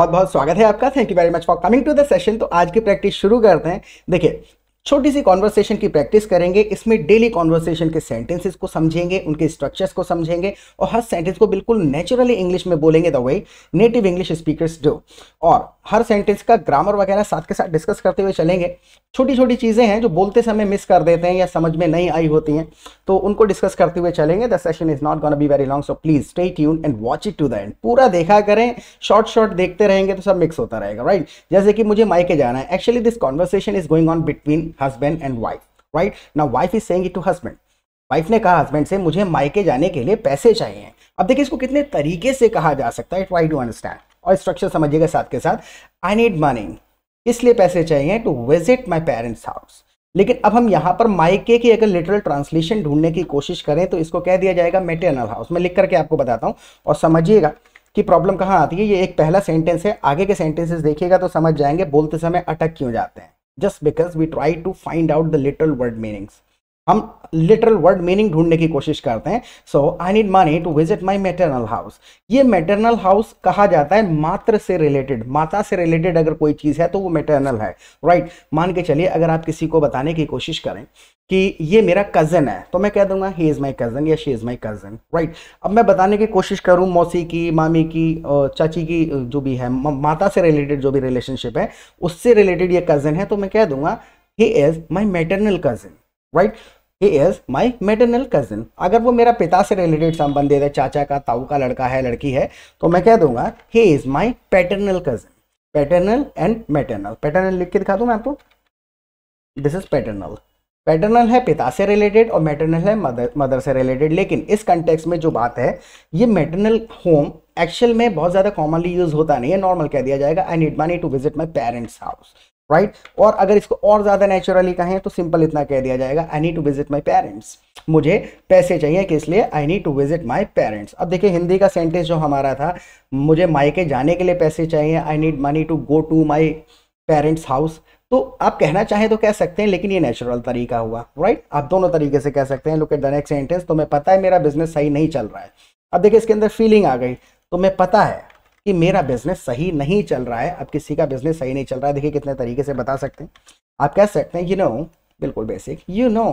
बहुत बहुत स्वागत है आपका thank you very much for coming to the session तो आज की प्रैक्टिस शुरू करते हैं देखिए छोटी सी कॉन्वर्सेशन की प्रैक्टिस करेंगे इसमें डेली कॉन्वर्सेशन के सेंटेंसेस को समझेंगे उनके स्ट्रक्चर्स को समझेंगे और हर सेंटेंस को बिल्कुल नेचुरली इंग्लिश में बोलेंगे the way native English speakers do और हर सेंटेंस का ग्रामर वगैरह साथ के साथ डिस्कस करते हुए चलेंगे छोटी छोटी चीज़ें हैं जो बोलते समय मिस कर देते हैं या समझ में नहीं आई होती हैं तो उनको डिस्कस करते हुए चलेंगे the session is not gonna be very long so please stay tune and watch it to the end पूरा देखा करें शॉर्ट शॉर्ट देखते रहेंगे तो सब मिक्स होता रहेगा राइट right? जैसे कि मुझे माइके जाना है actually this conversation is going on between husband and wife right ना wife is saying it to husband wife ने कहा हस्बैंड से मुझे मायके जाने के लिए पैसे चाहिए अब देखिए इसको कितने तरीके से कहा जा सकता है वाई डू अंडरस्टैंड और स्ट्रक्चर समझिएगा साथ के साथ आई नीड मनी इसलिए पैसे चाहिए to visit my parents house लेकिन अब हम यहाँ पर मायके की अगर लिटरल ट्रांसलेशन ढूंढने की कोशिश करें तो इसको कह दिया जाएगा मेटरनल हाउस मैं लिख करके आपको बताता हूँ और समझिएगा कि प्रॉब्लम कहाँ आती है ये एक पहला सेंटेंस है आगे के सेंटेंसेस देखिएगा तो समझ जाएंगे बोलते समय अटक क्यों जाते हैं just because we try to find out the literal word meanings हम लिटरल वर्ड मीनिंग ढूंढने की कोशिश करते हैं so I need money to visit my maternal house ये मेटरनल हाउस कहा जाता है मात्र से रिलेटेड माता से रिलेटेड अगर कोई चीज़ है तो वो मेटरनल है राइट right? मान के चलिए अगर आप किसी को बताने की कोशिश करें कि ये मेरा कज़न है तो मैं कह दूंगा ही इज़ माई कज़न या she is my cousin right अब मैं बताने की कोशिश करूँ मौसी की मामी की चाची की जो भी है माता से रिलेटेड जो भी रिलेशनशिप है उससे रिलेटेड ये कज़न है तो मैं कह दूंगा he is my maternal cousin right right? He is my maternal cousin अगर वो मेरा पिता से रिलेटेड संबंधित है चाचा का ताऊ का लड़का है लड़की है तो मैं कह दूंगा he is my paternal cousin paternal and maternal paternal लिख के दिखा दू मैं आपको दिस इज़ पैटर्नल पैटर्नल है पिता से रिलेटेड और मेटरनल है मदर मदर से रिलेटेड लेकिन इस कंटेक्स में जो बात है ये मेटरनल होम एक्चुअल में बहुत ज़्यादा कॉमनली यूज़ होता नहीं है नॉर्मल कह दिया जाएगा I need money to visit my parents house right right? और अगर इसको और ज़्यादा नेचुरली कहें तो सिंपल इतना कह दिया जाएगा I need to visit my parents मुझे पैसे चाहिए कि इसलिए I need to visit my parents अब देखिए हिंदी का सेंटेंस जो हमारा था मुझे मायके जाने के लिए पैसे चाहिए I need money to go to my parents house तो आप कहना चाहें तो कह सकते हैं लेकिन ये नेचुरल तरीका हुआ राइट right? आप दोनों तरीके से कह सकते हैं look at the next sentence तो मैं पता है मेरा बिजनेस सही नहीं चल रहा है अब देखिए इसके अंदर फीलिंग आ गई तो मैं पता है कि हम्म। मेरा बिजनेस सही नहीं चल रहा है अब किसी का बिजनेस सही नहीं चल रहा है देखिए कितने तरीके से बता सकते हैं आप कह सकते हैं यू नो बिल्कुल basic you know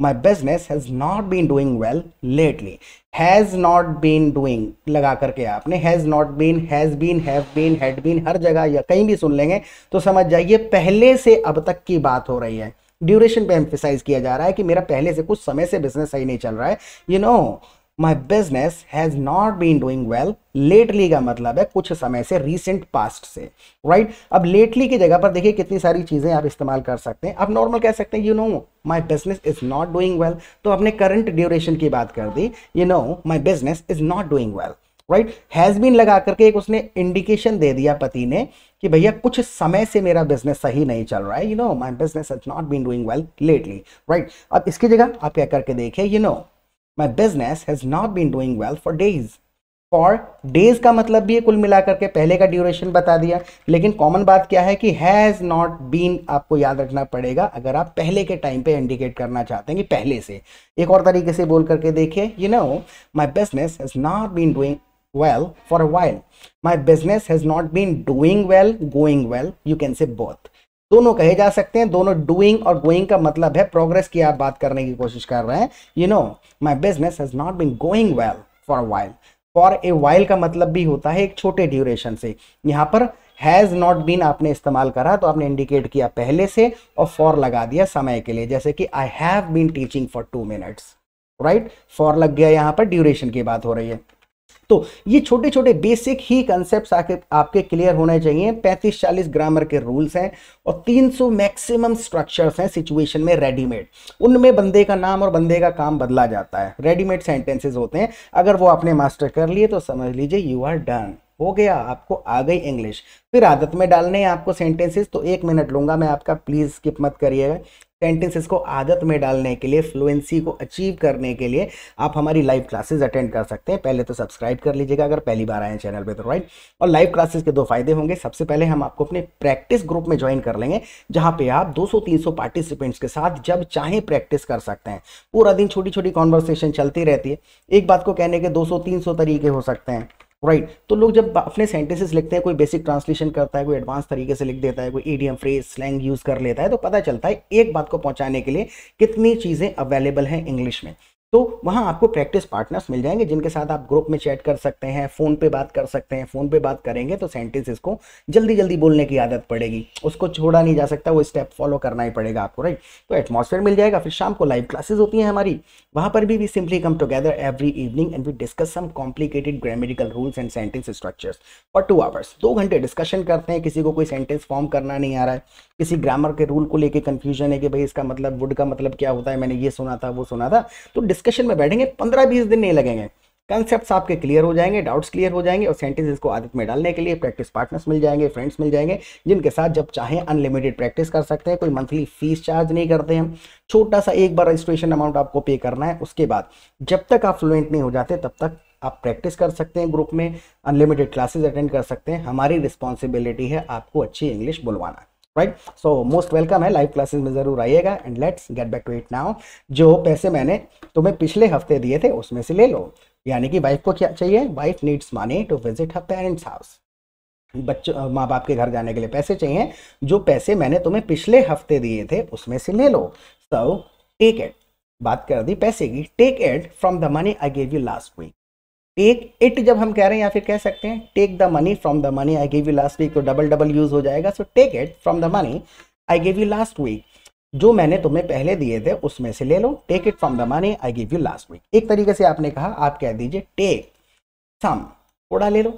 my business has not been doing well lately has not been doing लगा करके आपने has not been has been have been had been हर जगह या कहीं भी सुन लेंगे तो समझ जाइए पहले से अब तक की बात हो रही है ड्यूरेशन पे एम्फिसाइज किया जा रहा है कि मेरा पहले से कुछ समय से बिजनेस सही नहीं चल रहा है you you know know, my business has not been doing well lately का मतलब है कुछ समय से रिसेंट पास्ट से राइट right? अब लेटली की जगह पर देखिए कितनी सारी चीज़ें आप इस्तेमाल कर सकते हैं आप नॉर्मल कह सकते हैं you know my business is not doing well तो आपने करंट ड्यूरेशन की बात कर दी you know my business is not doing well right has been लगा करके एक उसने इंडिकेशन दे दिया पति ने कि भैया कुछ समय से मेरा बिजनेस सही नहीं चल रहा है you know my business is not been doing well lately right अब इसकी जगह आप क्या करके देखिए you know my business has not been doing well for days for days का मतलब भी है कुल मिलाकर के पहले का ड्यूरेशन बता दिया लेकिन कॉमन बात क्या है कि हैज़ नॉट बीन आपको याद रखना पड़ेगा अगर आप पहले के टाइम पे इंडिकेट करना चाहते हैं कि पहले से एक और तरीके से बोल करके देखिए you know my business has not been doing well for a while my business has not been doing well going well you can say both दोनों कहे जा सकते हैं दोनों डूइंग और गोइंग का मतलब है प्रोग्रेस की आप बात करने की कोशिश कर रहे हैं you know my business has not been going well for while for a while का मतलब भी होता है एक छोटे ड्यूरेशन से यहाँ पर हैज़ नॉट बीन आपने इस्तेमाल करा तो आपने इंडिकेट किया पहले से और फॉर लगा दिया समय के लिए जैसे कि I have been teaching for two minutes right for लग गया यहाँ पर ड्यूरेशन की बात हो रही है तो ये छोटे छोटे बेसिक ही कंसेप्ट आपके क्लियर होने चाहिए पैंतीस चालीस ग्रामर के रूल्स हैं और 300 मैक्सिमम स्ट्रक्चर्स हैं सिचुएशन में रेडीमेड उनमें बंदे का नाम और बंदे का काम बदला जाता है रेडीमेड सेंटेंसेज होते हैं अगर वो आपने मास्टर कर लिए तो समझ लीजिए यू आर डन हो गया आपको आ गई इंग्लिश फिर आदत में डालने हैं आपको सेंटेंसेस तो एक मिनट लूंगा मैं आपका प्लीज़ स्किप मत करिएगा सेंटेंसेस को आदत में डालने के लिए फ्लुएंसी को अचीव करने के लिए आप हमारी लाइव क्लासेस अटेंड कर सकते हैं पहले तो सब्सक्राइब कर लीजिएगा अगर पहली बार आए चैनल पे तो राइट और लाइव क्लासेस के दो फायदे होंगे सबसे पहले हम आपको अपने प्रैक्टिस ग्रुप में ज्वाइन कर लेंगे जहां पे आप 200-300 पार्टिसिपेंट्स के साथ जब चाहे प्रैक्टिस कर सकते हैं पूरा दिन छोटी छोटी कॉन्वर्सेशन चलती रहती है एक बात को कहने के 200-300 तरीके हो सकते हैं राइट right. तो लोग जब अपने सेंटेंसेस लिखते हैं कोई बेसिक ट्रांसलेशन करता है कोई एडवांस तरीके से लिख देता है कोई ईडीएम फ्रेज स्लैंग यूज़ कर लेता है तो पता चलता है एक बात को पहुंचाने के लिए कितनी चीज़ें अवेलेबल हैं इंग्लिश में तो वहाँ आपको प्रैक्टिस पार्टनर्स मिल जाएंगे जिनके साथ आप ग्रुप में चैट कर सकते हैं फ़ोन पे बात कर सकते हैं फ़ोन पे बात करेंगे तो सेंटेंस इसको जल्दी जल्दी बोलने की आदत पड़ेगी उसको छोड़ा नहीं जा सकता वो स्टेप फॉलो करना ही पड़ेगा आपको राइट तो एटमोसफेयर मिल जाएगा फिर शाम को लाइव क्लासेज होती हैं हमारी वहाँ पर भी we simply come together every evening and we discuss some complicated grammatical rules and sentence structures for two hours दो घंटे डिस्कशन करते हैं किसी को कोई सेंटेंस फॉर्म करना नहीं आ रहा है किसी ग्रामर के रूल को लेके कन्फ्यूजन है कि भाई इसका मतलब वुड का मतलब क्या होता है मैंने ये सुना था वो सुना था तो डिस्कशन में बैठेंगे पंद्रह बीस दिन नहीं लगेंगे कंसेप्ट आपके क्लियर हो जाएंगे डाउट्स क्लियर हो जाएंगे और सेंटेंसेस को आदत में डालने के लिए प्रैक्टिस पार्टनर्स मिल जाएंगे फ्रेंड्स मिल जाएंगे जिनके साथ जब चाहें अनलिमिटेड प्रैक्टिस कर सकते हैं कोई मंथली फीस चार्ज नहीं करते हैं छोटा सा एक बार रजिस्ट्रेशन अमाउंट आपको पे करना है उसके बाद जब तक आप फ्लुएंट नहीं हो जाते तब तक आप प्रैक्टिस कर सकते हैं ग्रुप में अनलिमिटेड क्लासेज अटेंड कर सकते हैं हमारी रिस्पॉन्सिबिलिटी है आपको अच्छी इंग्लिश बुलवाना राइट सो मोस्ट वेलकम है लाइव क्लासेस में ज़रूर आइएगा and let's get back to it now जो पैसे मैंने तुम्हें पिछले हफ्ते दिए थे उसमें से ले लो यानी कि वाइफ को क्या चाहिए wife needs money to visit her parents house बच्चों माँ बाप के घर जाने के लिए पैसे चाहिए जो पैसे मैंने तुम्हें पिछले हफ्ते दिए थे उसमें से ले लो सो टेक इट बात कर दी पैसे की take it from the money I gave you last week take it जब हम कह रहे हैं या फिर कह सकते हैं take the money from the money I give you last week तो डबल डबल यूज हो जाएगा so take it from the money I give you last week जो मैंने तुम्हें पहले दिए थे उसमें से ले लो take it from the money I give you last week एक तरीके से आपने कहा आप कह दीजिए टेक सम थोड़ा ले लो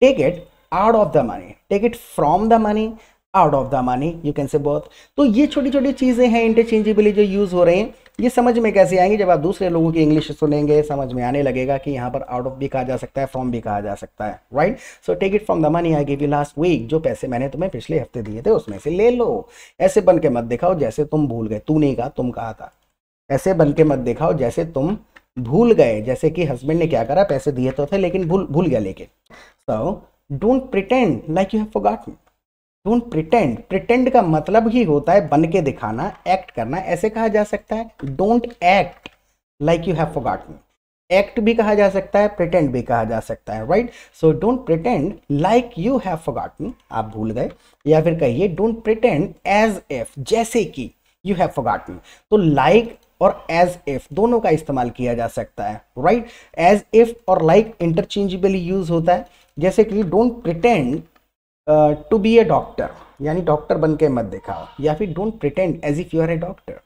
take it out of the money take it from the money out of the money you can say both तो ये छोटी छोटी चीज़ें हैं इंटरचेंजेबली जो यूज़ हो रहे हैं ये समझ में कैसे आएंगे जब आप दूसरे लोगों की इंग्लिश सुनेंगे समझ में आने लगेगा कि यहाँ पर आउट ऑफ भी कहा जा सकता है फ्रॉम भी कहा जा सकता है right so take it from the money I give you last week जो पैसे मैंने तुम्हें पिछले हफ्ते दिए थे उसमें से ले लो ऐसे बन के मत दिखाओ जैसे तुम भूल गए तू नहीं कहा तुम कहा था ऐसे बन के मत दिखाओ जैसे तुम भूल गए जैसे कि हस्बैंड ने क्या करा पैसे दिए तो थे लेकिन भूल भूल गया लेके so don't pretend like you have forgotten don't pretend pretend का मतलब ही होता है बन के दिखाना एक्ट करना ऐसे कहा जा सकता है don't act like you have forgot me act भी कहा जा सकता है प्रिटेंड भी कहा जा सकता है right so don't pretend like you have forgotten आप भूल गए या फिर कहिए डोंट प्रिटेंड एज इफ जैसे कि यू हैव फॉरगॉटन तो लाइक like और एज इफ दोनों का इस्तेमाल किया जा सकता है राइट एज इफ और लाइक इंटरचेंजेबली यूज होता है जैसे कि don't pretend to be a doctor यानी डॉक्टर बन के मत दिखाओ या फिर don't pretend as if you are a doctor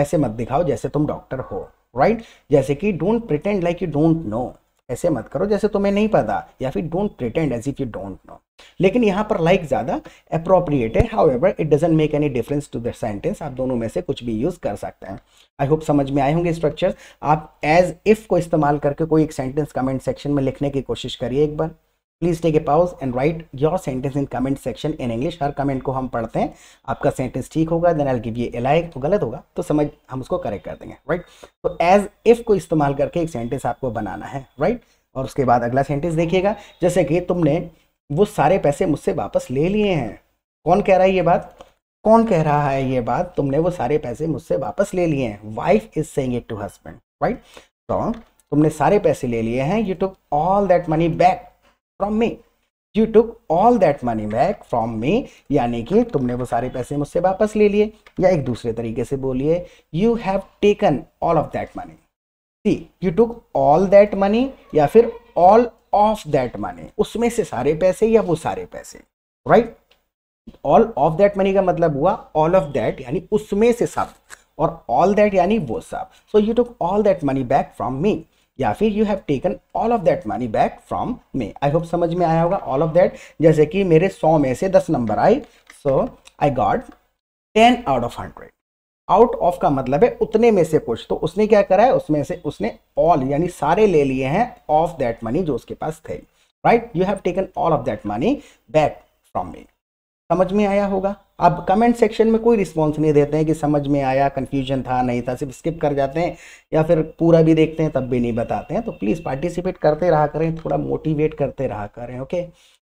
ऐसे मत दिखाओ जैसे तुम डॉक्टर हो राइट right? जैसे कि don't pretend like you don't know ऐसे मत करो जैसे तुम्हें नहीं पता या फिर don't pretend as if you don't know लेकिन यहाँ पर लाइक like ज़्यादा अप्रोप्रिएट है however it doesn't make any difference to the sentence आप दोनों में से कुछ भी यूज़ कर सकते हैं आई होप समझ में आए होंगे स्ट्रक्चर आप एज इफ़ को इस्तेमाल करके कोई एक सेंटेंस कमेंट सेक्शन में लिखने की कोशिश करिए एक बार please take a pause and write your sentence in comment section in English हर कमेंट को हम पढ़ते हैं आपका सेंटेंस ठीक होगा देन आई गिव ये ए लाइक तो गलत होगा तो समझ हम उसको करेक्ट कर देंगे राइट तो एज इफ को इस्तेमाल करके एक सेंटेंस आपको बनाना है राइट और उसके बाद अगला सेंटेंस देखिएगा जैसे कि तुमने वो सारे पैसे मुझसे वापस ले लिए हैं कौन कह रहा है ये बात कौन कह रहा है ये बात तुमने वो सारे पैसे मुझसे वापस ले लिए हैं wife is saying it to husband right तो तुमने सारे पैसे ले लिए हैं you took all that money back from me you took all that money back from me यानी कि तुमने वो सारे पैसे मुझसे वापस ले लिए या एक दूसरे तरीके से बोलिए you have taken all of that money see you took all that money या फिर ऑल ऑफ दैट मनी उसमें से सारे पैसे या वो सारे पैसे right all of that money का मतलब हुआ ऑल ऑफ दैट यानी उसमें से सब और ऑल दैट यानी वो सब so you took all that money back from me या फिर you have taken all of that money back from me I hope समझ में आया होगा ऑल ऑफ दैट जैसे कि मेरे सौ में से दस नंबर आए so I got ten out of hundred out of का मतलब है उतने में से कुछ तो उसने क्या करा है उसमें से उसने ऑल यानी सारे ले लिए हैं ऑफ दैट मनी जो उसके पास थे right you have taken all of that money back from me समझ में आया होगा अब कमेंट सेक्शन में कोई रिस्पॉन्स नहीं देते हैं कि समझ में आया कन्फ्यूजन था नहीं था सिर्फ स्किप कर जाते हैं या फिर पूरा भी देखते हैं तब भी नहीं बताते हैं तो प्लीज़ पार्टिसिपेट करते रहा करें थोड़ा मोटिवेट करते रहा करें ओके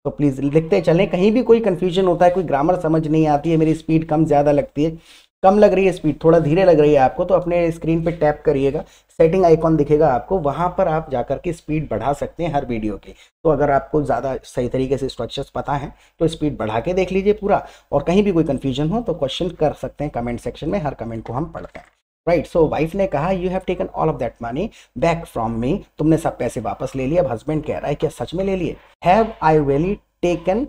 तो प्लीज़ लिखते चलें कहीं भी कोई कन्फ्यूजन होता है कोई ग्रामर समझ नहीं आती है मेरी स्पीड कम ज़्यादा लगती है कम लग रही है स्पीड थोड़ा धीरे लग रही है आपको तो अपने स्क्रीन पे टैप करिएगा सेटिंग आइकॉन दिखेगा आपको वहाँ पर आप जाकर के स्पीड बढ़ा सकते हैं हर वीडियो की तो अगर आपको ज़्यादा सही तरीके से स्ट्रक्चर्स पता है तो स्पीड बढ़ा के देख लीजिए पूरा और कहीं भी कोई कन्फ्यूजन हो तो क्वेश्चन कर सकते हैं कमेंट सेक्शन में हर कमेंट को हम पढ़ते हैं राइट सो वाइफ ने कहा you have taken all of that money back from me तुमने सब पैसे वापस ले लिए अब हस्बैंड कह रहा है क्या सच में ले लिए have I really taken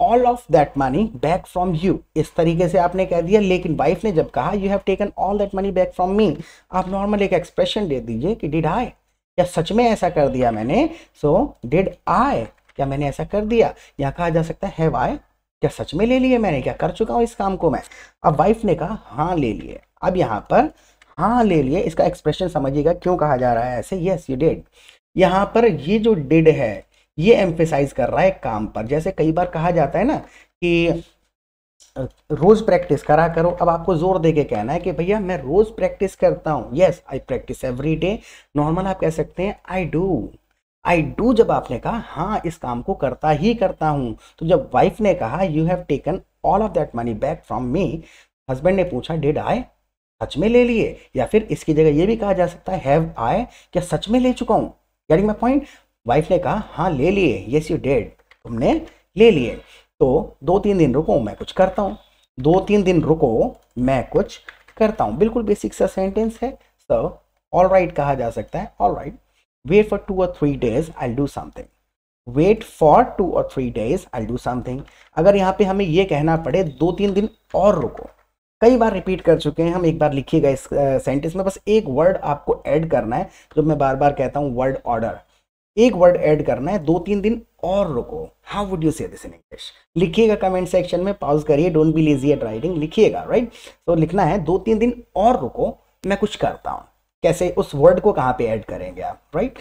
all of that money back from you इस तरीके से आपने कह दिया लेकिन वाइफ ने जब कहा you have taken all that money back from me आप नॉर्मल एक एक्सप्रेशन दे दीजिए कि डिड आई क्या सच में ऐसा कर दिया मैंने सो डिड आई क्या मैंने ऐसा कर दिया या कहा जा सकता है वाई क्या सच में ले लिए मैंने क्या कर चुका हूँ इस काम को मैं अब वाइफ ने कहा हाँ ले लिए अब यहाँ पर हाँ ले लिए इसका एक्सप्रेशन समझिएगा क्यों कहा जा रहा है ऐसे यस यू डिड यहाँ पर ये जो डिड है ये एम्फेसाइज कर रहा है काम पर जैसे कई बार कहा जाता है ना कि रोज़ प्रैक्टिस करा करो अब आपको ज़ोर दे के कहना है कि भैया मैं रोज़ प्रैक्टिस करता हूँ yes I practice every day normal आप कह सकते हैं आई डू आई डू जब आपने कहा हाँ इस काम को करता ही करता हूँ तो जब वाइफ ने कहा you have taken all of that money back from me husband ने पूछा डिड आई सच में ले लिए या फिर इसकी जगह ये भी कहा जा सकता है हैव आई क्या सच में ले चुका हूँ गेटिंग माई पॉइंट वाइफ ने कहा हाँ ले लिए येस यू डेड तुमने ले लिए तो दो तीन दिन रुको मैं कुछ करता हूँ दो तीन दिन रुको मैं कुछ करता हूँ बिल्कुल बेसिक सा सेंटेंस है सो ऑल राइट कहा जा सकता है all right wait for two और three days I do something wait for two और three days I do something अगर यहाँ पे हमें ये कहना पड़े दो तीन दिन और रुको कई बार रिपीट कर चुके हैं हम एक बार लिखिएगा इस सेंटेंस में बस एक वर्ड आपको ऐड करना है जो मैं बार बार कहता हूँ वर्ड ऑर्डर एक वर्ड ऐड करना है दो तीन दिन और रुको how would you say this in English लिखिएगा कमेंट सेक्शन में पॉज करिए don't be lazy at writing लिखिएगा राइट तो लिखना है दो तीन दिन और रुको मैं कुछ करता हूँ कैसे उस वर्ड को कहाँ पे ऐड करेंगे आप राइट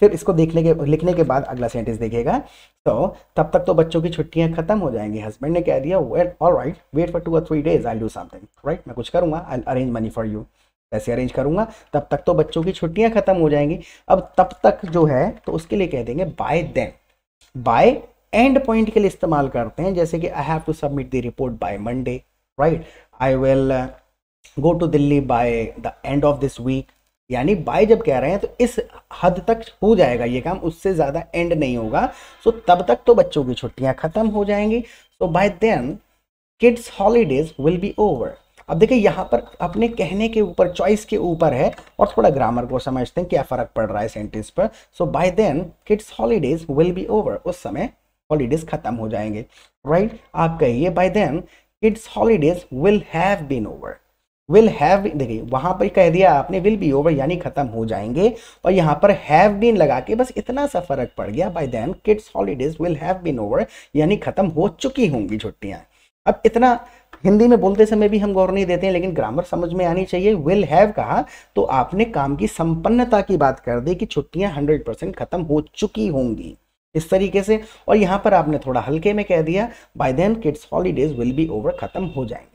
फिर इसको देखने के लिखने के बाद अगला सेंटेंस देखिएगा तो तब तक तो बच्चों की छुट्टियां खत्म हो जाएंगी हस्बैंड ने कह दिया wait all right wait for two और three days I do something right मैं कुछ करूँगा I arrange money for you ऐसे अरेंज करूंगा तब तक तो बच्चों की छुट्टियां ख़त्म हो जाएंगी अब तब तक जो है तो उसके लिए कह देंगे by then by end point के लिए इस्तेमाल करते हैं जैसे कि I have to submit the report by Monday right I will go to Delhi by the end of this week यानी बाय जब कह रहे हैं तो इस हद तक हो जाएगा ये काम उससे ज़्यादा एंड नहीं होगा सो so, तब तक तो बच्चों की छुट्टियां ख़त्म हो जाएंगी so by then kids holidays will be over अब देखिए यहाँ पर अपने कहने के ऊपर चॉइस के ऊपर है और थोड़ा ग्रामर को समझते हैं क्या फ़र्क पड़ रहा है सेंटेंस पर so by then kids holidays will be over उस समय हॉलीडेज ख़त्म हो जाएंगे राइट right? आप कहिए by then kids holidays will have been over will have देखिए वहां पर कह दिया आपने विल बी ओवर यानी खत्म हो जाएंगे और यहाँ पर हैव बीन लगा के बस इतना सा फर्क पड़ गया by then kids holidays will have been over यानी खत्म हो चुकी होंगी छुट्टियां अब इतना हिंदी में बोलते समय भी हम गौर नहीं देते हैं लेकिन ग्रामर समझ में आनी चाहिए विल हैव कहा तो आपने काम की संपन्नता की बात कर दी कि छुट्टियां हंड्रेड परसेंट खत्म हो चुकी होंगी इस तरीके से और यहाँ पर आपने थोड़ा हल्के में कह दिया by then kids holidays will be over खत्म हो जाएंगे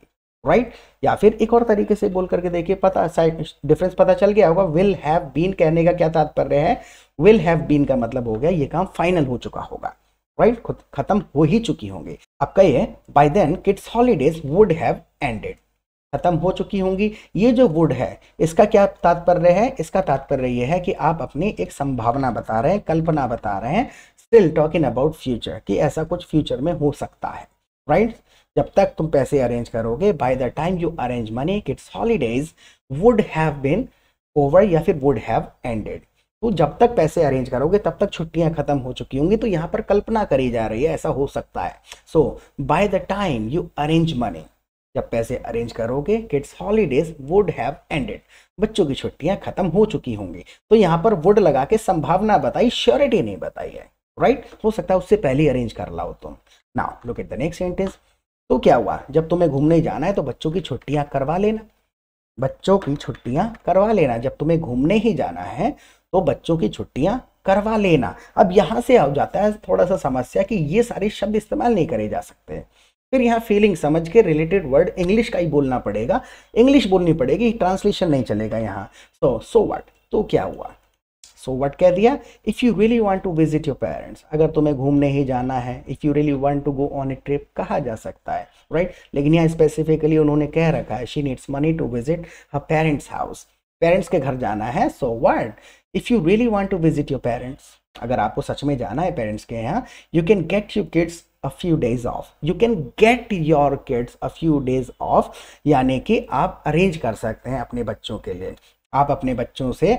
राइट right? या फिर एक और तरीके से बोल करके देखिए पता डिफरेंस पता चल गया होगा विल हैव बीन कहने का क्या तात्पर्य है विल हैव बीन का मतलब हो गया ये काम फाइनल हो चुका होगा राइट खुद खत्म हो ही चुकी होंगी अब कहिए by then kids holidays would have ended खत्म हो चुकी होंगी ये जो वुड है इसका क्या तात्पर्य है इसका तात्पर्य यह है कि आप अपनी एक संभावना बता रहे हैं कल्पना बता रहे हैं स्टिल टॉकिंग अबाउट फ्यूचर कि ऐसा कुछ फ्यूचर में हो सकता है राइट right? जब तक तुम पैसे अरेंज करोगे by the time you arrange money kids holidays would have been over या फिर वुड हैव एंडेड तो जब तक पैसे अरेंज करोगे तब तक छुट्टियां खत्म हो चुकी होंगी तो यहाँ पर कल्पना करी जा रही है ऐसा हो सकता है so by the time you arrange money जब पैसे अरेंज करोगे kids holidays would have ended बच्चों की छुट्टियां खत्म हो चुकी होंगी तो यहाँ पर वुड लगा के संभावना बताई श्योरिटी नहीं बताई है राइट right? हो सकता है उससे पहले अरेंज कर लाओ तुम now look at the next sentence तो क्या हुआ जब तुम्हें घूमने जाना है तो बच्चों की छुट्टियां करवा लेना बच्चों की छुट्टियां करवा लेना जब तुम्हें घूमने ही जाना है तो बच्चों की छुट्टियाँ करवा लेना अब यहाँ से आ जाता है थोड़ा सा समस्या कि ये सारे शब्द इस्तेमाल नहीं करे जा सकते फिर यहाँ फीलिंग समझ के रिलेटेड वर्ड इंग्लिश का ही बोलना पड़ेगा इंग्लिश बोलनी पड़ेगी ट्रांसलेशन नहीं चलेगा यहाँ सो सो वट तो क्या हुआ सो वट कह दिया if you really want to visit your parents अगर तुम्हें घूमने ही जाना है if you really want to go on a trip कहा जा सकता है राइट right? लेकिन यहाँ स्पेसिफिकली उन्होंने कह रखा है she needs money to visit her parents house parents के घर जाना है so what if you really want to visit your parents अगर आपको सच में जाना है पेरेंट्स के यहाँ you can get you kids a few days off you can get your kids a few days off यानी कि आप अरेंज कर सकते हैं अपने बच्चों के लिए आप अपने बच्चों से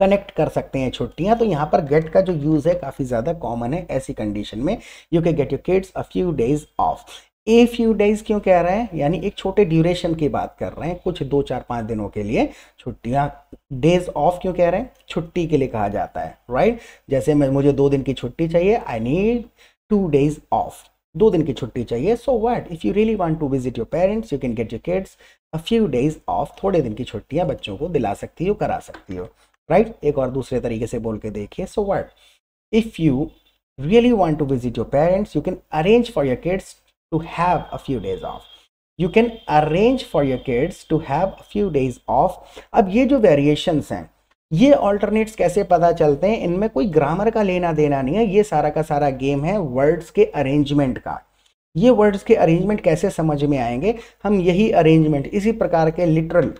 कनेक्ट कर सकते हैं छुट्टियां तो यहाँ पर गेट का जो यूज़ है काफ़ी ज़्यादा कॉमन है ऐसी कंडीशन में you can get your kids a few days off a few days क्यों कह रहे हैं यानी एक छोटे ड्यूरेशन की बात कर रहे हैं कुछ दो चार पाँच दिनों के लिए छुट्टियाँ डेज ऑफ क्यों कह रहे हैं छुट्टी के लिए कहा जाता है राइट right? जैसे मैं मुझे दो दिन की छुट्टी चाहिए I need two days off दो दिन की छुट्टी चाहिए so what if you really want to visit your parents you can get your kids a few days off थोड़े दिन की छुट्टियां बच्चों को दिला सकती हो करा सकती हो राइट right? एक और दूसरे तरीके से बोल के देखिए so what if you really want to visit your parents you can arrange for your kids to have a few days off you can arrange for your kids to have a few days off अब ये जो variations हैं ये alternates कैसे पता चलते हैं इनमें कोई ग्रामर का लेना देना नहीं है ये सारा का सारा गेम है वर्ड्स के अरेंजमेंट का ये वर्ड्स के अरेंजमेंट कैसे समझ में आएंगे हम यही अरेंजमेंट इसी प्रकार के लिटरल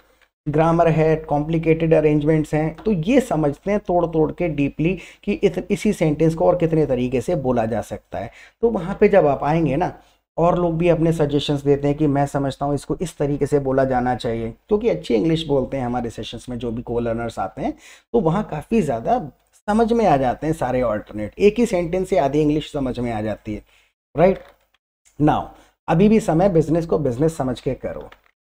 ग्रामर है कॉम्प्लिकेटेड अरेंजमेंट्स हैं तो ये समझते हैं तोड़ तोड़ के डीपली कि इस, इसी सेंटेंस को और कितने तरीके से बोला जा सकता है तो वहाँ पे जब आप आएंगे ना और लोग भी अपने सजेशंस देते हैं कि मैं समझता हूँ इसको इस तरीके से बोला जाना चाहिए क्योंकि अच्छी इंग्लिश बोलते हैं हमारे सेशंस में जो भी को लर्नर्स आते हैं तो वहाँ काफ़ी ज़्यादा समझ में आ जाते हैं सारे ऑल्टरनेट एक ही सेंटेंस से आधी इंग्लिश समझ में आ जाती है राइट right? नाउ अभी भी समय बिजनेस को बिजनेस समझ के करो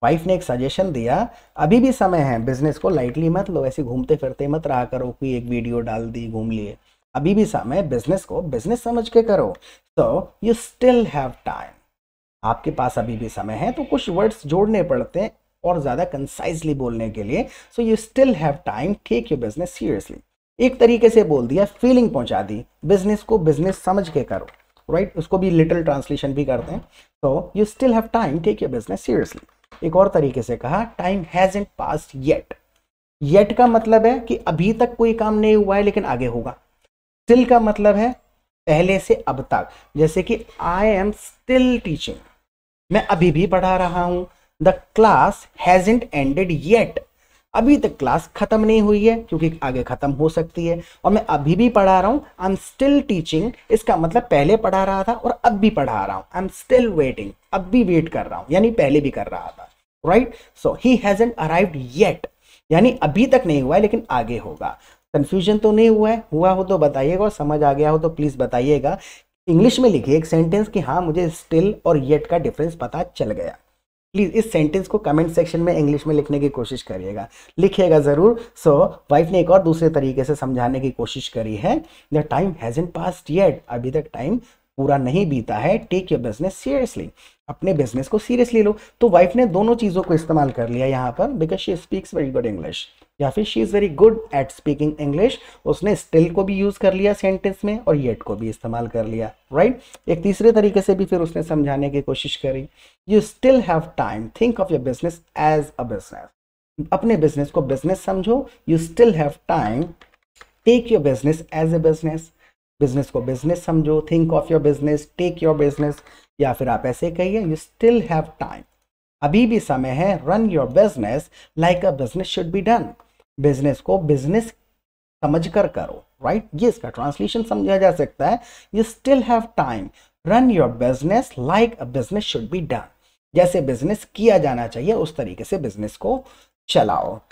वाइफ ने एक सजेशन दिया अभी भी समय है बिजनेस को लाइटली मत लो ऐसे घूमते फिरते मत रहा करो कि एक वीडियो डाल दी घूम लिए अभी भी समय बिजनेस को बिजनेस समझ के करो so you still have time आपके पास अभी भी समय है तो कुछ वर्ड्स जोड़ने पड़ते हैं और ज़्यादा कंसाइजली बोलने के लिए so you still have time take your business seriously एक तरीके से बोल दिया फीलिंग पहुंचा दी बिजनेस को बिजनेस समझ के करो राइट right? उसको भी लिटिल ट्रांसलेशन भी करते हैं so you still have time take your business seriously एक और तरीके से कहा time has in pass yet yet का मतलब है कि अभी तक कोई काम नहीं हुआ है लेकिन आगे होगा स्टिल का मतलब है पहले से अब तक जैसे कि आई एम स्टिल टीचिंग मैं अभी भी पढ़ा रहा हूँ the class hasn't ended yet अभी तक क्लास खत्म नहीं हुई है क्योंकि आगे खत्म हो सकती है और मैं अभी भी पढ़ा रहा हूँ आई एम स्टिल टीचिंग इसका मतलब पहले पढ़ा रहा था और अब भी पढ़ा रहा हूँ आई एम स्टिल वेटिंग अब भी वेट कर रहा हूँ यानी पहले भी कर रहा था right so he hasn't arrived yet यानी अभी तक नहीं हुआ है लेकिन आगे होगा कन्फ्यूजन तो नहीं हुआ है हुआ हो तो बताइएगा और समझ आ गया हो तो प्लीज़ बताइएगा इंग्लिश में लिखिए एक सेंटेंस कि हाँ मुझे स्टिल और येट का डिफरेंस पता चल गया प्लीज़ इस सेंटेंस को कमेंट सेक्शन में इंग्लिश में लिखने की कोशिश करिएगा लिखिएगा ज़रूर सो so, वाइफ ने एक और दूसरे तरीके से समझाने की कोशिश करी है the time has in passed yet अभी तक टाइम पूरा नहीं बीता है टेक योर बिजनेस सीरियसली अपने बिजनेस को सीरियसली लो तो वाइफ ने दोनों चीज़ों को इस्तेमाल कर लिया यहाँ पर because she speaks very good English या फिर she is very good at speaking English उसने स्टिल को भी यूज़ कर लिया सेंटेंस में और येट को भी इस्तेमाल कर लिया राइट right? एक तीसरे तरीके से भी फिर उसने समझाने की कोशिश करी you still have time think of your business as a business अपने बिजनेस को बिजनेस समझो you still have time take your business as a business business को बिजनेस समझो think of your business take your business या फिर आप ऐसे कहिए यू स्टिल हैव टाइम अभी भी समय है run your business like a business should be done business को बिजनेस समझ कर करो राइट right? ये इसका ट्रांसलेशन समझा जा सकता है you still have time run your business like a business should be done जैसे बिजनेस किया जाना चाहिए उस तरीके से बिजनेस को चलाओ